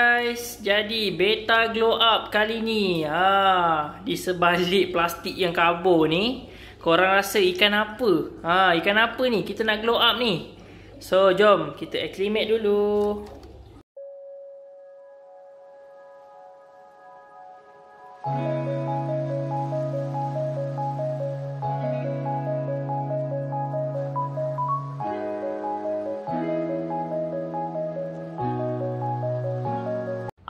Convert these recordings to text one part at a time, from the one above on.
Guys, jadi beta glow up kali ni ha, Di sebalik plastik yang kabo ni Korang rasa ikan apa? Ha, ikan apa ni? Kita nak glow up ni So, jom kita acclimate dulu Thank you.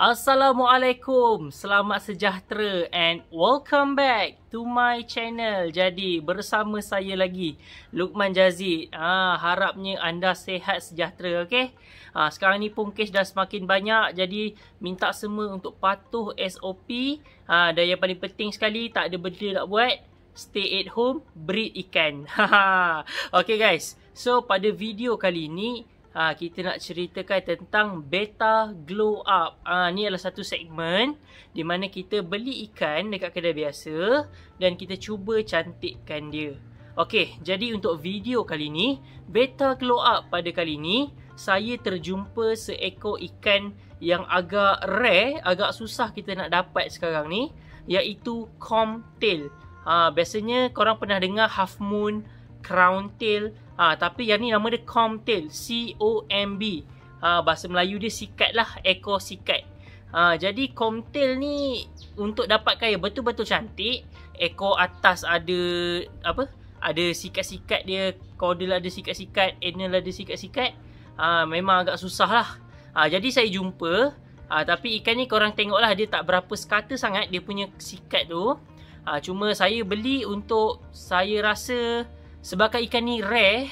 Assalamualaikum, selamat sejahtera and welcome back to my channel. Jadi bersama saya lagi Lukman Jazid. ha, ah, harapnya anda sehat sejahtera, okey? ha, sekarang ni pun kes dah semakin banyak. Jadi minta semua untuk patuh SOP. Ah ha, dan yang paling penting sekali tak ada benda nak buat, stay at home, breed ikan. Haha. okey guys. So pada video kali ini ha, kita nak ceritakan tentang beta glow up. Ha, ni adalah satu segmen di mana kita beli ikan dekat kedai biasa dan kita cuba cantikkan dia. Okey, jadi untuk video kali ni, beta glow up pada kali ni, saya terjumpa seekor ikan yang agak rare, agak susah kita nak dapat sekarang ni, iaitu comb tail. Ha, biasanya korang pernah dengar half moon, crown tail, Ah, tapi yang ni nama dia Comtail, C O M B. Ah, bahasa Melayu dia sikat lah, ekor sikat. Ah, jadi Comtail ni untuk dapatkan yang betul-betul cantik, ekor atas ada apa? Ada sikat-sikat dia, caudal ada sikat-sikat, anal ada sikat-sikat. Ah, memang agak susah lah. Ah, jadi saya jumpa. Ah, tapi ikan ni korang tengoklah dia tak berapa sekata sangat dia punya sikat tu. Ah, cuma saya beli untuk saya rasa sebagai ikan ni rare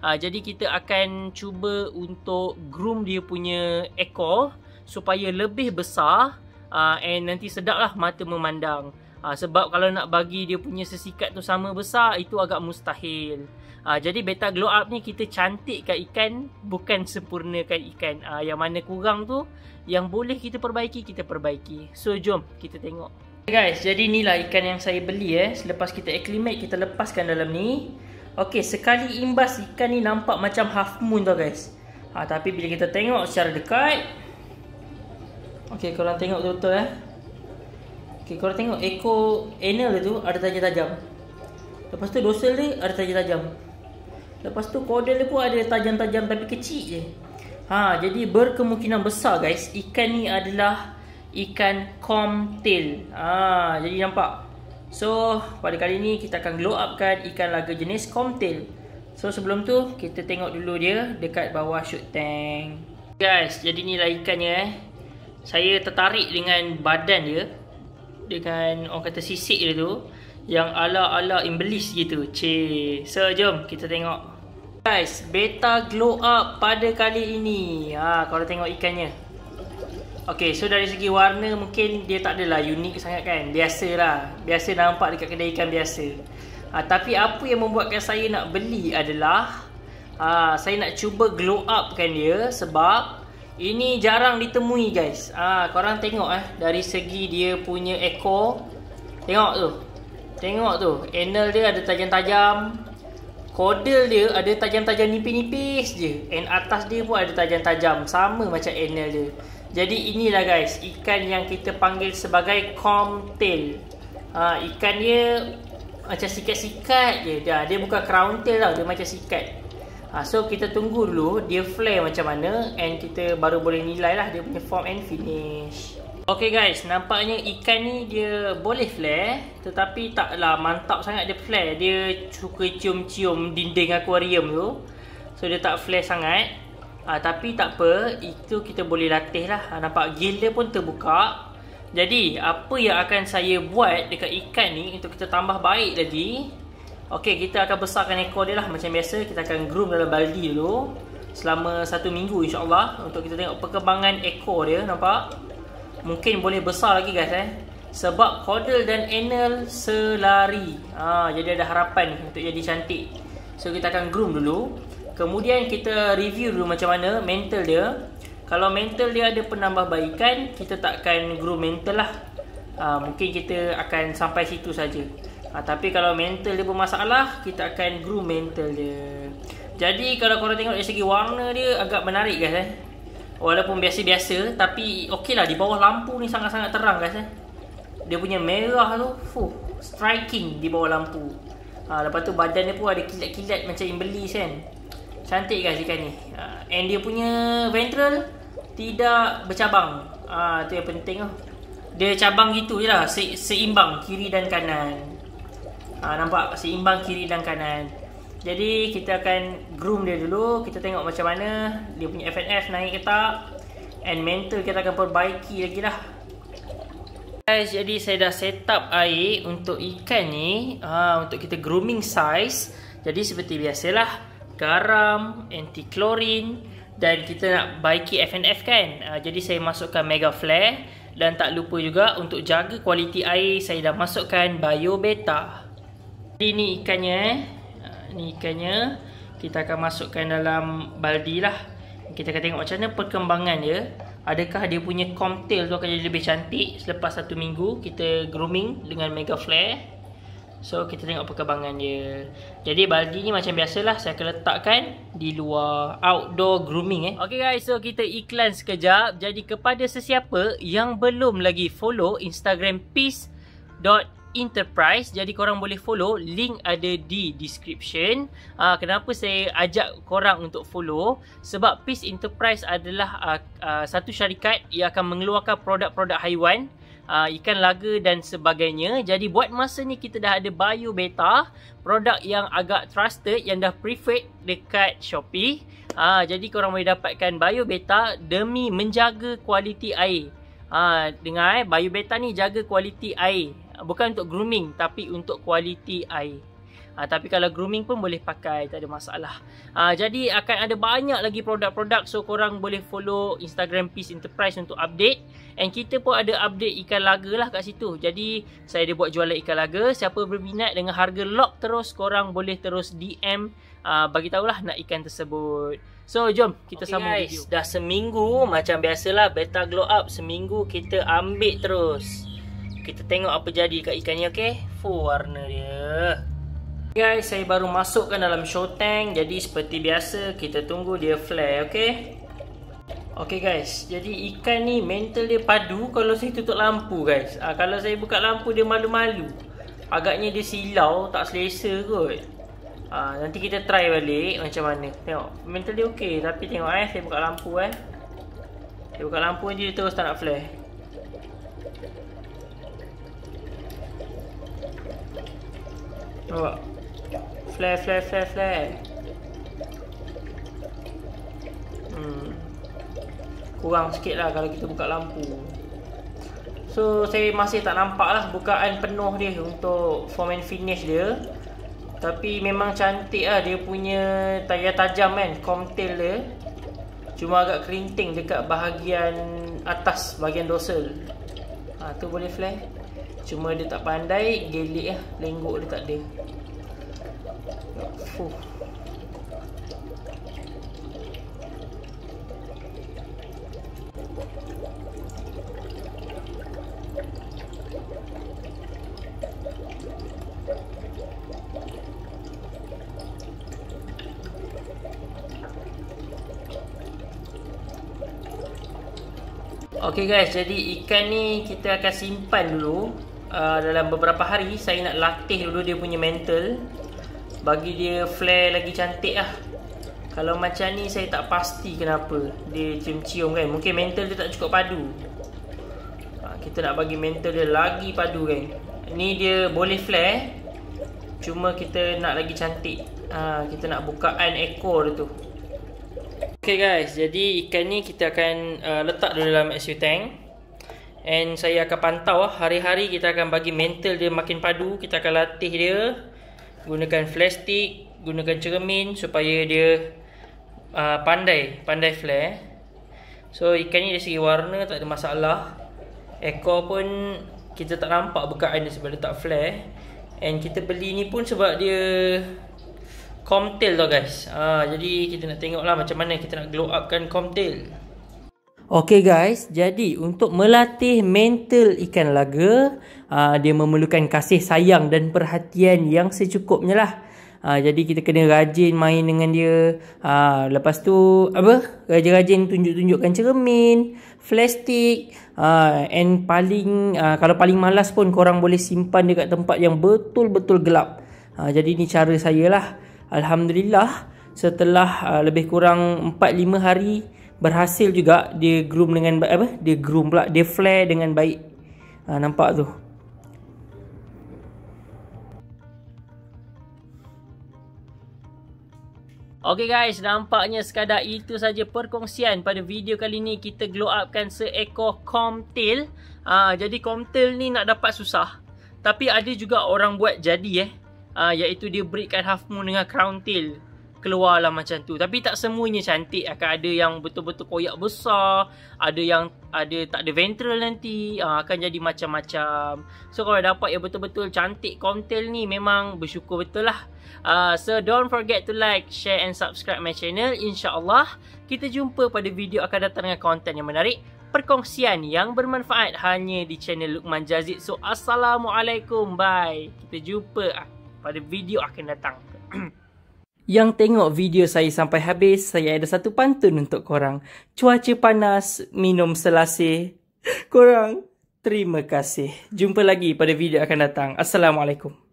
uh, jadi kita akan cuba untuk groom dia punya ekor supaya lebih besar uh, and nanti sedaplah mata memandang uh, sebab kalau nak bagi dia punya sesikat tu sama besar itu agak mustahil uh, jadi beta glow up ni kita cantikkan ikan bukan sempurnakan ikan uh, yang mana kurang tu yang boleh kita perbaiki kita perbaiki so jom kita tengok Guys, jadi inilah ikan yang saya beli eh. Selepas kita acclimate, kita lepaskan dalam ni. Okey, sekali imbas ikan ni nampak macam half moon tu guys. Ha, tapi bila kita tengok secara dekat Okey, korang tengok betul-betul eh. Okey, korang tengok ekor anal tu ada tanya tajam. Lepas tu dorsal dia ada tanya tajam. Lepas tu caudal dia pun ada tajam-tajam tapi kecil je. Ha, jadi berkemungkinan besar guys, ikan ni adalah ikan comtail. Ah, ha, jadi nampak So, pada kali ni kita akan glow upkan ikan laga jenis comtail. So, sebelum tu kita tengok dulu dia dekat bawah shoot tank. Guys, jadi ni lah ikannya eh. Saya tertarik dengan badan dia. Dengan orang kata sisik dia tu. Yang ala-ala imbelis gitu. Cik. So, jom kita tengok. Guys, beta glow up pada kali ini. Ha, kalau tengok ikannya. Okay, so dari segi warna mungkin dia tak adalah unik sangat kan Biasalah, biasa nampak dekat kedai ikan biasa ha, Tapi apa yang membuatkan saya nak beli adalah ha, Saya nak cuba glow up kan dia sebab Ini jarang ditemui guys ha, Korang tengok eh, dari segi dia punya ekor Tengok tu Tengok tu, anal dia ada tajam-tajam kodil dia ada tajam-tajam nipis-nipis je And atas dia pun ada tajam-tajam Sama macam anal dia jadi inilah guys ikan yang kita panggil sebagai comtail. Ha, ikan dia macam sikat-sikat je. Dia, dia bukan crown tail tau. Dia macam sikat. Ha, so kita tunggu dulu dia flare macam mana. And kita baru boleh nilai lah dia punya form and finish. Okay guys nampaknya ikan ni dia boleh flare. Tetapi taklah mantap sangat dia flare. Dia suka cium-cium dinding akuarium tu. So dia tak flare sangat. Uh, tapi tak apa, itu kita boleh latih lah. Uh, nampak gill dia pun terbuka. Jadi, apa yang akan saya buat dekat ikan ni untuk kita tambah baik lagi. Okey, kita akan besarkan ekor dia lah. Macam biasa, kita akan groom dalam baldi dulu. Selama satu minggu insyaAllah. Untuk kita tengok perkembangan ekor dia, nampak? Mungkin boleh besar lagi guys eh. Sebab kodal dan anal selari. Uh, jadi, ada harapan untuk jadi cantik. So, kita akan groom dulu. Kemudian kita review dulu macam mana mental dia. Kalau mental dia ada penambahbaikan, kita takkan grow mental lah. Ha, mungkin kita akan sampai situ saja. Ha, tapi kalau mental dia bermasalah, kita akan grow mental dia. Jadi kalau korang tengok dari segi warna dia agak menarik guys eh. Walaupun biasa-biasa tapi okey lah di bawah lampu ni sangat-sangat terang guys eh. Dia punya merah tu, fuh, striking di bawah lampu. Ha, lepas tu badan dia pun ada kilat-kilat macam imbelis kan. Cantik guys ikan ni. Uh, and dia punya ventral tidak bercabang. Ah uh, tu yang penting tu. Dia cabang gitu je lah Se Seimbang kiri dan kanan ha, Nampak seimbang kiri dan kanan Jadi kita akan groom dia dulu Kita tengok macam mana Dia punya FNF naik ke tak And mental kita akan perbaiki lagi lah Guys jadi saya dah set up air Untuk ikan ni ha, Untuk kita grooming size Jadi seperti biasalah garam, anti klorin dan kita nak baiki FNF kan. Uh, jadi saya masukkan Mega Flare dan tak lupa juga untuk jaga kualiti air saya dah masukkan Bio Beta. Jadi ni ikannya eh. Uh, ni ikannya kita akan masukkan dalam baldi lah. Kita akan tengok macam mana perkembangan dia. Adakah dia punya comb tail tu akan jadi lebih cantik selepas satu minggu kita grooming dengan Mega Flare. So kita tengok perkembangan dia Jadi baldi ni macam biasa lah. Saya akan letakkan di luar outdoor grooming eh Okay guys so kita iklan sekejap Jadi kepada sesiapa yang belum lagi follow Instagram Enterprise, Jadi korang boleh follow Link ada di description uh, Kenapa saya ajak korang untuk follow Sebab Peace Enterprise adalah uh, uh, Satu syarikat yang akan mengeluarkan produk-produk haiwan uh, ikan laga dan sebagainya. Jadi buat masa ni kita dah ada Bayu Beta, produk yang agak trusted yang dah preferred dekat Shopee. Uh, jadi korang boleh dapatkan Bayu Beta demi menjaga kualiti air. Uh, dengar eh, Bayu Beta ni jaga kualiti air. Bukan untuk grooming tapi untuk kualiti air. Uh, tapi kalau grooming pun boleh pakai tak ada masalah. Uh, jadi akan ada banyak lagi produk-produk so korang boleh follow Instagram Peace Enterprise untuk update. And kita pun ada update ikan laga lah kat situ. Jadi saya ada buat jualan ikan laga. Siapa berminat dengan harga lock terus korang boleh terus DM uh, ah, bagi tahulah nak ikan tersebut. So jom kita okay, sambung guys. video. Dah seminggu macam biasalah beta glow up seminggu kita ambil terus. Kita tengok apa jadi kat ikan ni okey. Fu warna dia guys, saya baru masukkan dalam show tank Jadi seperti biasa, kita tunggu dia flare, ok? Ok guys, jadi ikan ni mental dia padu kalau saya tutup lampu guys ha, Kalau saya buka lampu dia malu-malu Agaknya dia silau, tak selesa kot ha, Nanti kita try balik macam mana Tengok, mental dia ok Tapi tengok eh, saya buka lampu eh Saya buka lampu je, dia terus tak nak flare Nampak? flare, flare, flare, flare. Hmm. Kurang sikit lah kalau kita buka lampu. So, saya masih tak nampak lah bukaan penuh dia untuk form and finish dia. Tapi memang cantik lah dia punya tayar tajam kan, comtail dia. Cuma agak kerinting dekat bahagian atas, bahagian dorsal. Ha, tu boleh flare. Cuma dia tak pandai, gelik lah. Lenggok dia tak ada. Фу. Okay guys, jadi ikan ni kita akan simpan dulu uh, dalam beberapa hari. Saya nak latih dulu dia punya mental bagi dia flare lagi cantik lah kalau macam ni saya tak pasti kenapa dia cium-cium kan mungkin mental dia tak cukup padu ha, kita nak bagi mental dia lagi padu kan ni dia boleh flare cuma kita nak lagi cantik ha, kita nak bukaan ekor tu ok guys jadi ikan ni kita akan uh, letak dalam SU tank and saya akan pantau hari-hari kita akan bagi mental dia makin padu kita akan latih dia gunakan flash stick gunakan cermin supaya dia uh, pandai pandai flare so ikan ni dari segi warna tak ada masalah ekor pun kita tak nampak bekaan dia sebab dia tak flare and kita beli ni pun sebab dia comtail tau guys uh, jadi kita nak tengok lah macam mana kita nak glow up kan comtail Okey guys, jadi untuk melatih mental ikan laga, aa, ah, dia memerlukan kasih sayang dan perhatian yang secukupnya lah. Aa, ah, jadi kita kena rajin main dengan dia. Aa, ah, lepas tu, apa? Rajin-rajin tunjuk-tunjukkan cermin, flashstick, and paling, aa, kalau paling malas pun korang boleh simpan dekat tempat yang betul-betul gelap. Aa, jadi ni cara saya lah. Alhamdulillah, setelah aa, lebih kurang 4-5 hari, berhasil juga dia groom dengan apa dia groom pula dia flare dengan baik ha, nampak tu Okey guys, nampaknya sekadar itu saja perkongsian pada video kali ni kita glow upkan seekor comtail. ha, jadi comtail ni nak dapat susah. Tapi ada juga orang buat jadi eh. Ah ha, iaitu dia breedkan half moon dengan crown tail keluarlah macam tu tapi tak semuanya cantik akan ada yang betul-betul koyak besar ada yang ada tak ada ventral nanti uh, akan jadi macam-macam so kalau dapat yang betul-betul cantik contail ni memang bersyukur betul lah uh, so don't forget to like share and subscribe my channel insyaallah kita jumpa pada video akan datang dengan konten yang menarik perkongsian yang bermanfaat hanya di channel Lukman Jazid so assalamualaikum bye kita jumpa pada video akan datang Yang tengok video saya sampai habis, saya ada satu pantun untuk korang. Cuaca panas, minum selasih. Korang, terima kasih. Jumpa lagi pada video akan datang. Assalamualaikum.